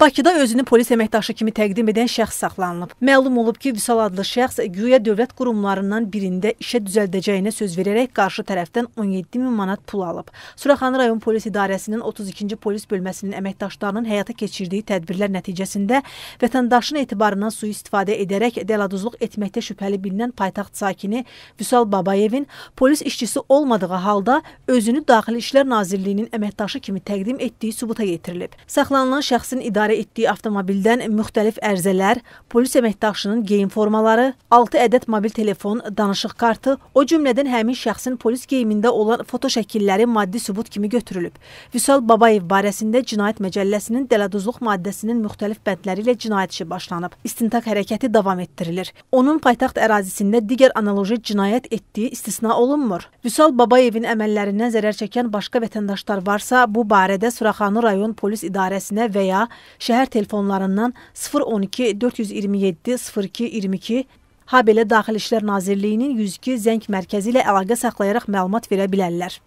Bakıda özünü polis əməkdaşı kimi təqdim edən şəxs saxlanılıb. Məlum olub ki, Vüsal adlı şəxs güya dövlət qurumlarından birində işə düzəldəcəyinə söz verərək qarşı tərəfdən 17 min manat pul alıb. Suraxanı rayon polis idarəsinin 32-ci polis bölməsinin əməkdaşlarının həyata keçirdiyi tədbirlər nəticəsində vətəndaşın etibarından sui-istifadə edərək dələduzluq etməkdə şübhəli bilinən paytaxt sakini Vüsal Babayevin polis işçisi olmadığı halda özünü Daxili İşlər Nazirliyinin əməkdaşı kimi təqdim etdiyi sübuta yetirilib. Saxlanılan şəxsin idarə idarə etdiyi avtomobildən müxtəlif ərzələr, polis əməkdaşının geyim formaları, 6 ədəd mobil telefon, danışıq kartı, o cümlədən həmin şəxsin polis geyimində olan foto şəkilləri maddi sübut kimi götürülüb. Vüsal Babayev barəsində Cinayət Məcəlləsinin dələduzluq maddəsinin müxtəlif bəndləri ilə cinayət işi başlanıb. İstintaq hərəkəti davam etdirilir. Onun paytaxt ərazisində digər analoji cinayət etdiyi istisna olunmur. Vüsal Babayevin əməllərindən zərər çəkən başqa vətəndaşlar varsa, bu barədə Suraxanı rayon polis idarəsinə və ya şəhər telefonlarından 012 427 02 22 habelə Daxili İşlər Nazirliyinin 102 zəng mərkəzi ilə əlaqə saxlayaraq məlumat verə bilərlər.